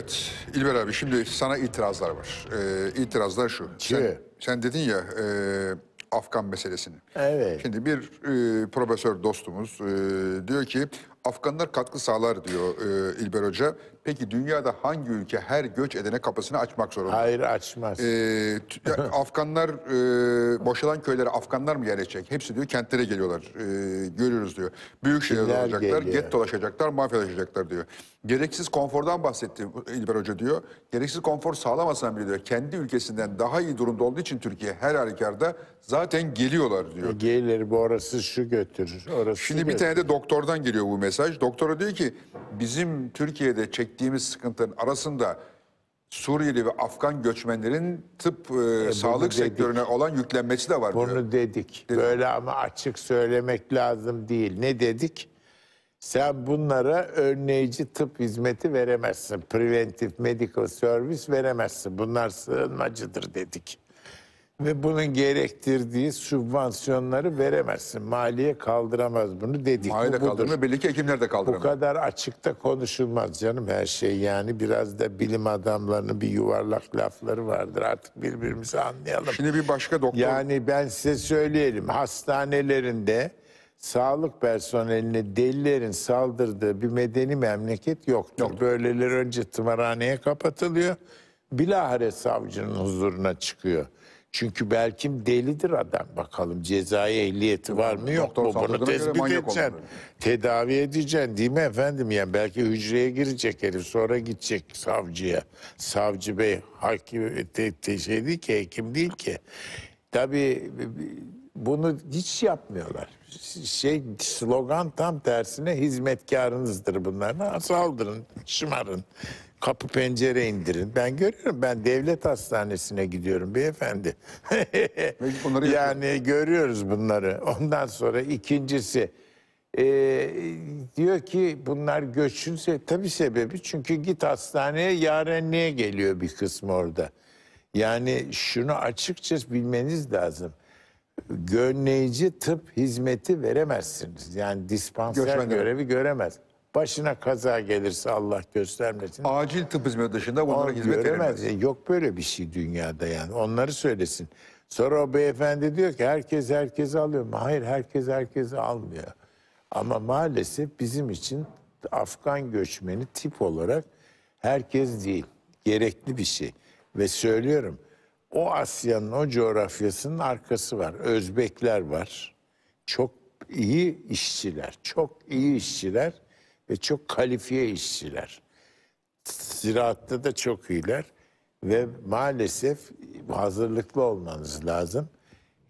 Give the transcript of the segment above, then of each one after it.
Evet İlber abi şimdi sana itirazlar var. Ee, itirazlar şu. Sen, sen dedin ya e, Afgan meselesini. Evet. Şimdi bir e, profesör dostumuz e, diyor ki Afganlar katkı sağlar diyor e, İlber Hoca. Peki dünyada hangi ülke her göç edene kapısını açmak zorunda? Hayır açmaz. E, Afganlar e, boşalan köylere Afganlar mı yerleşecek? Hepsi diyor kentlere geliyorlar. E, görüyoruz diyor. Büyük şehirler olacaklar, geliyor? get dolaşacaklar, mafyalaşacaklar diyor. Gereksiz konfordan bahsetti İlber Hoca diyor. Gereksiz konfor sağlamasan bile diyor. Kendi ülkesinden daha iyi durumda olduğu için Türkiye her halükarda zaten geliyorlar diyor. E, gelir bu orası şu götürür. Orası Şimdi bir tane de doktordan geliyor bu mesaj mesaj. Doktora diyor ki bizim Türkiye'de çektiğimiz sıkıntıların arasında Suriyeli ve Afgan göçmenlerin tıp e, e sağlık dedik. sektörüne olan yüklenmesi de var. Bunu diyor. dedik. dedik. Böyle ama açık söylemek lazım değil. Ne dedik? Sen bunlara önleyici tıp hizmeti veremezsin. Preventive medical service veremezsin. Bunlar sığınmacıdır dedik. Ve bunun gerektirdiği sübvansiyonları veremezsin. Maliye kaldıramaz bunu dedik. Maliye kaldırmıyor belli ki hekimler de kaldıramaz. Bu kadar açıkta konuşulmaz canım her şey yani. Biraz da bilim adamlarının bir yuvarlak lafları vardır. Artık birbirimizi anlayalım. Şimdi bir başka doktor. Yani ben size söyleyelim. Hastanelerinde sağlık personeline delilerin saldırdığı bir medeni memleket yoktur. Yok. böyleler önce tımarhaneye kapatılıyor. Bilahare savcının huzuruna çıkıyor. Çünkü belki delidir adam bakalım cezai ehliyeti var mı yok mu bunu tespit manyak edeceksin. Tedavi edeceksin değil mi efendim yani belki hücreye girecek herif sonra gidecek savcıya. Savcı bey hakim te, te- şey değil ki hekim değil ki. Tabii bunu hiç yapmıyorlar. Şey slogan tam tersine hizmetkarınızdır bunlar. Ha, Saldırın, şımarın kapı pencere indirin. Ben görüyorum. Ben devlet hastanesine gidiyorum beyefendi. yani görüyoruz bunları. Ondan sonra ikincisi e, diyor ki bunlar göçün Tabi sebebi çünkü git hastaneye yarenliğe geliyor bir kısmı orada. Yani şunu açıkçası bilmeniz lazım. Gönleyici tıp hizmeti veremezsiniz. Yani dispanser Göçmen görevi göremez. Başına kaza gelirse Allah göstermesin. Acil tıp hizmeti dışında bunlara Onu hizmet göremez. E, yok böyle bir şey dünyada yani. Onları söylesin. Sonra o beyefendi diyor ki herkes herkesi alıyor. Hayır herkes herkesi almıyor. Ama maalesef bizim için Afgan göçmeni tip olarak herkes değil. Gerekli bir şey. Ve söylüyorum o Asya'nın o coğrafyasının arkası var. Özbekler var. Çok iyi işçiler. Çok iyi işçiler ve çok kalifiye işçiler. Ziraatta da çok iyiler ve maalesef hazırlıklı olmanız lazım.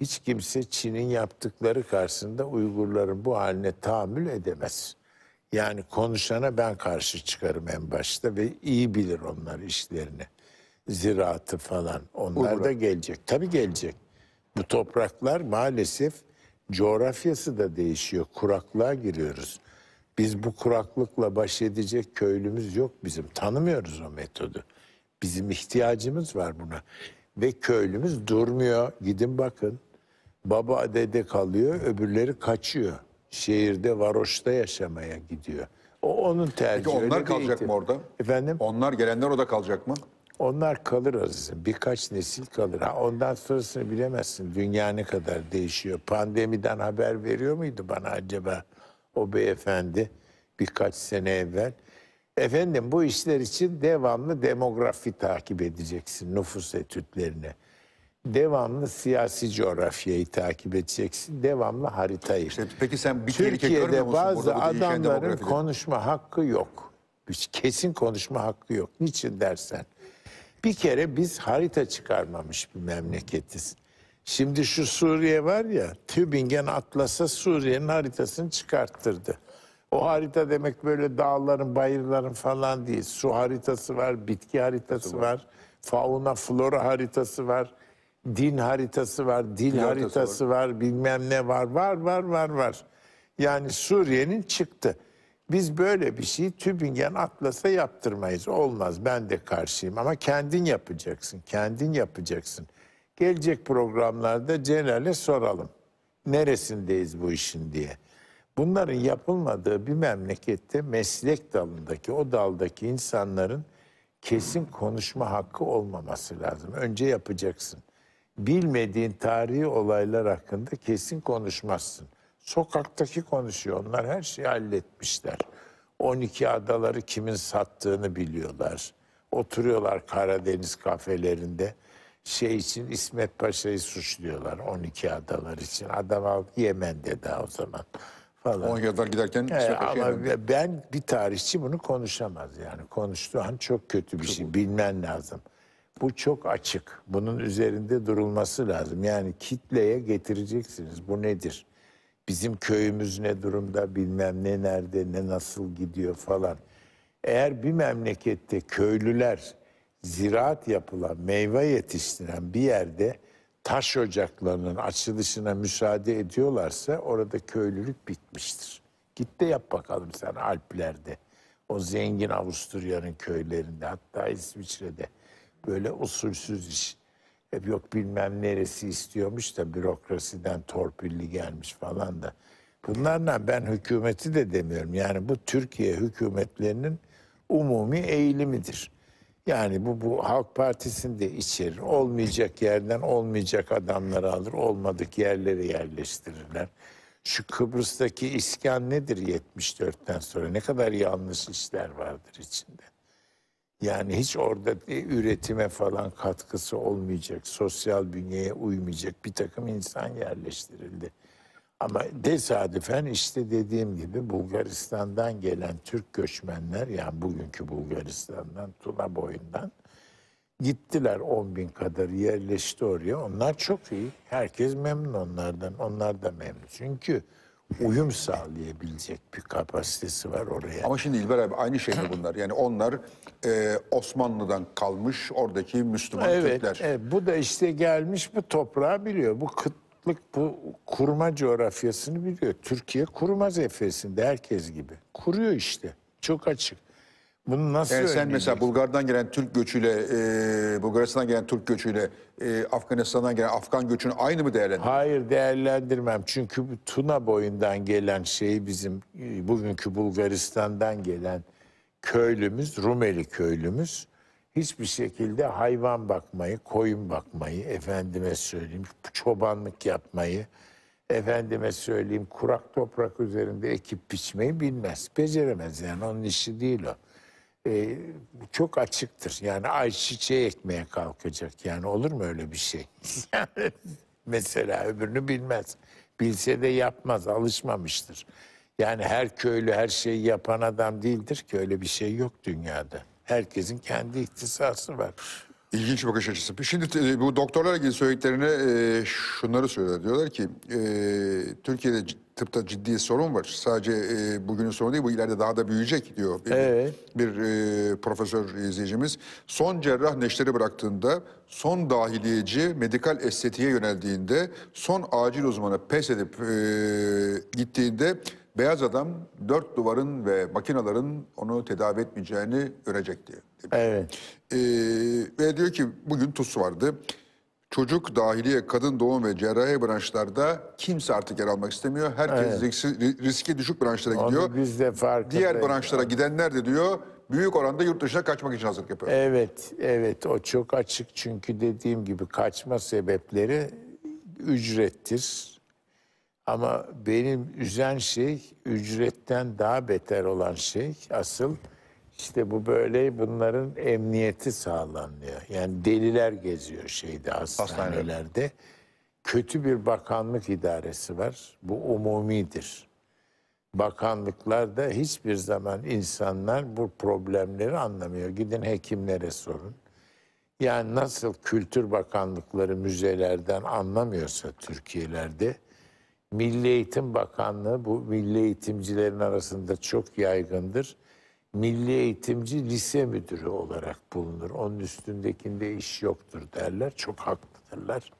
Hiç kimse Çin'in yaptıkları karşısında Uygurların bu haline tahammül edemez. Yani konuşana ben karşı çıkarım en başta ve iyi bilir onlar işlerini. Ziraatı falan onlar Uğur. da gelecek. Tabii gelecek. Bu topraklar maalesef coğrafyası da değişiyor. Kuraklığa giriyoruz. Biz bu kuraklıkla baş edecek köylümüz yok bizim. Tanımıyoruz o metodu. Bizim ihtiyacımız var buna. Ve köylümüz durmuyor. Gidin bakın. Baba dede kalıyor, öbürleri kaçıyor. Şehirde, varoşta yaşamaya gidiyor. O onun tercihi. Peki onlar kalacak mı orada? Efendim? Onlar gelenler orada kalacak mı? Onlar kalır azizim. Birkaç nesil kalır. Ha, ondan sonrasını bilemezsin. Dünya ne kadar değişiyor. Pandemiden haber veriyor muydu bana acaba? o beyefendi birkaç sene evvel. Efendim bu işler için devamlı demografi takip edeceksin nüfus etütlerini. Devamlı siyasi coğrafyayı takip edeceksin. Devamlı haritayı. İşte, peki sen bir Türkiye'de bazı adamların konuşma hakkı yok. Kesin konuşma hakkı yok. Niçin dersen. Bir kere biz harita çıkarmamış bir memleketiz. Şimdi şu Suriye var ya, Tübingen Atlas'a Suriye'nin haritasını çıkarttırdı. O harita demek böyle dağların, bayırların falan değil. Su haritası var, bitki haritası var. var, fauna, flora haritası var, din haritası var, dil haritası, haritası var. var, bilmem ne var, var, var, var, var. Yani Suriye'nin çıktı. Biz böyle bir şeyi Tübingen Atlas'a yaptırmayız. Olmaz ben de karşıyım ama kendin yapacaksın. Kendin yapacaksın. Gelecek programlarda Celal'e soralım. Neresindeyiz bu işin diye. Bunların yapılmadığı bir memlekette meslek dalındaki o daldaki insanların kesin konuşma hakkı olmaması lazım. Önce yapacaksın. Bilmediğin tarihi olaylar hakkında kesin konuşmazsın. Sokaktaki konuşuyor. Onlar her şeyi halletmişler. 12 adaları kimin sattığını biliyorlar. Oturuyorlar Karadeniz kafelerinde şey için İsmet Paşa'yı suçluyorlar 12 adalar için. Adam aldı Yemen'de daha o zaman falan. 12 adalar giderken İsmet şey- Ama şey- ben bir tarihçi bunu konuşamaz yani. Konuştuğu an çok kötü bir şey. Bilmen lazım. Bu çok açık. Bunun üzerinde durulması lazım. Yani kitleye getireceksiniz. Bu nedir? Bizim köyümüz ne durumda bilmem ne nerede ne nasıl gidiyor falan. Eğer bir memlekette köylüler ziraat yapılan, meyve yetiştiren bir yerde taş ocaklarının açılışına müsaade ediyorlarsa orada köylülük bitmiştir. Git de yap bakalım sen Alplerde. O zengin Avusturya'nın köylerinde hatta İsviçre'de böyle usulsüz iş. Hep yok bilmem neresi istiyormuş da bürokrasiden torpilli gelmiş falan da. Bunlarla ben hükümeti de demiyorum. Yani bu Türkiye hükümetlerinin umumi eğilimidir. Yani bu, bu Halk Partisi'ni de içerir. Olmayacak yerden olmayacak adamları alır. Olmadık yerlere yerleştirirler. Şu Kıbrıs'taki iskan nedir 74'ten sonra? Ne kadar yanlış işler vardır içinde. Yani hiç orada e, üretime falan katkısı olmayacak, sosyal bünyeye uymayacak bir takım insan yerleştirildi. Ama tesadüfen işte dediğim gibi Bulgaristan'dan gelen Türk göçmenler yani bugünkü Bulgaristan'dan Tuna boyundan gittiler 10 bin kadar yerleşti oraya. Onlar çok iyi. Herkes memnun onlardan. Onlar da memnun. Çünkü uyum sağlayabilecek bir kapasitesi var oraya. Ama şimdi İlber abi aynı şey mi bunlar? Yani onlar e, Osmanlı'dan kalmış oradaki Müslüman evet, Türkler. Evet bu da işte gelmiş bu toprağı biliyor. Bu kıt rahatlık bu kurma coğrafyasını biliyor. Türkiye kurmaz Efes'inde herkes gibi. Kuruyor işte. Çok açık. Bunu nasıl yani sen mesela Bulgar'dan gelen Türk göçüyle, e, Bulgaristan'dan gelen Türk göçüyle, e, Afganistan'dan gelen Afgan göçünü aynı mı değerlendirirsin? Hayır değerlendirmem. Çünkü Tuna boyundan gelen şey bizim e, bugünkü Bulgaristan'dan gelen köylümüz, Rumeli köylümüz hiçbir şekilde hayvan bakmayı, koyun bakmayı, efendime söyleyeyim çobanlık yapmayı, efendime söyleyeyim kurak toprak üzerinde ekip biçmeyi bilmez. Beceremez yani onun işi değil o. Ee, çok açıktır. Yani ayçiçeği ekmeye kalkacak. Yani olur mu öyle bir şey? mesela öbürünü bilmez. Bilse de yapmaz, alışmamıştır. Yani her köylü her şeyi yapan adam değildir ki öyle bir şey yok dünyada. Herkesin kendi ihtisası var. İlginç bir bakış açısı. Şimdi e, bu doktorlara ilgili söylediklerine e, şunları söylüyorlar. Diyorlar ki e, Türkiye'de tıpta ciddi sorun var. Sadece e, bugünün sorunu değil bu ileride daha da büyüyecek diyor bir, evet. bir e, profesör izleyicimiz. Son cerrah neşteri bıraktığında, son dahiliyeci medikal estetiğe yöneldiğinde, son acil uzmanı pes edip gittiğinde beyaz adam dört duvarın ve makinaların onu tedavi etmeyeceğini görecekti. Evet. Ee, ve diyor ki bugün TUS vardı. Çocuk, dahiliye, kadın doğum ve cerrahi branşlarda kimse artık yer almak istemiyor. Herkes Evet. riski, riski düşük branşlara Onu gidiyor. biz de farkındayız. Diğer branşlara gidenler de diyor büyük oranda yurt dışına kaçmak için hazırlık yapıyor. Evet, evet o çok açık çünkü dediğim gibi kaçma sebepleri ücrettir, ama benim üzen şey ücretten daha beter olan şey asıl işte bu böyle bunların emniyeti sağlanıyor. Yani deliler geziyor şeyde hastanelerde. Hastanede. Kötü bir bakanlık idaresi var. Bu umumidir. Bakanlıklarda hiçbir zaman insanlar bu problemleri anlamıyor. Gidin hekimlere sorun. Yani nasıl kültür bakanlıkları müzelerden anlamıyorsa Türkiye'lerde Milli Eğitim Bakanlığı bu milli eğitimcilerin arasında çok yaygındır. Milli eğitimci lise müdürü olarak bulunur. Onun üstündekinde iş yoktur derler. Çok haklıdırlar.